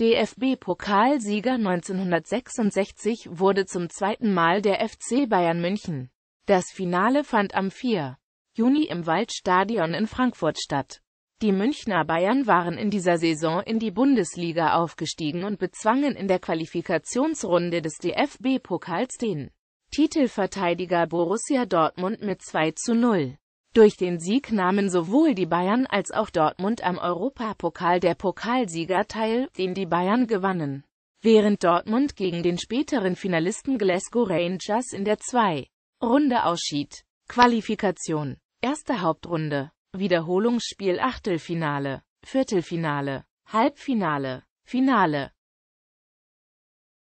DFB-Pokalsieger 1966 wurde zum zweiten Mal der FC Bayern München. Das Finale fand am 4. Juni im Waldstadion in Frankfurt statt. Die Münchner Bayern waren in dieser Saison in die Bundesliga aufgestiegen und bezwangen in der Qualifikationsrunde des DFB-Pokals den Titelverteidiger Borussia Dortmund mit 2 zu 0. Durch den Sieg nahmen sowohl die Bayern als auch Dortmund am Europapokal der Pokalsieger teil, den die Bayern gewannen, während Dortmund gegen den späteren Finalisten Glasgow Rangers in der 2. Runde ausschied. Qualifikation Erste Hauptrunde Wiederholungsspiel Achtelfinale Viertelfinale Halbfinale Finale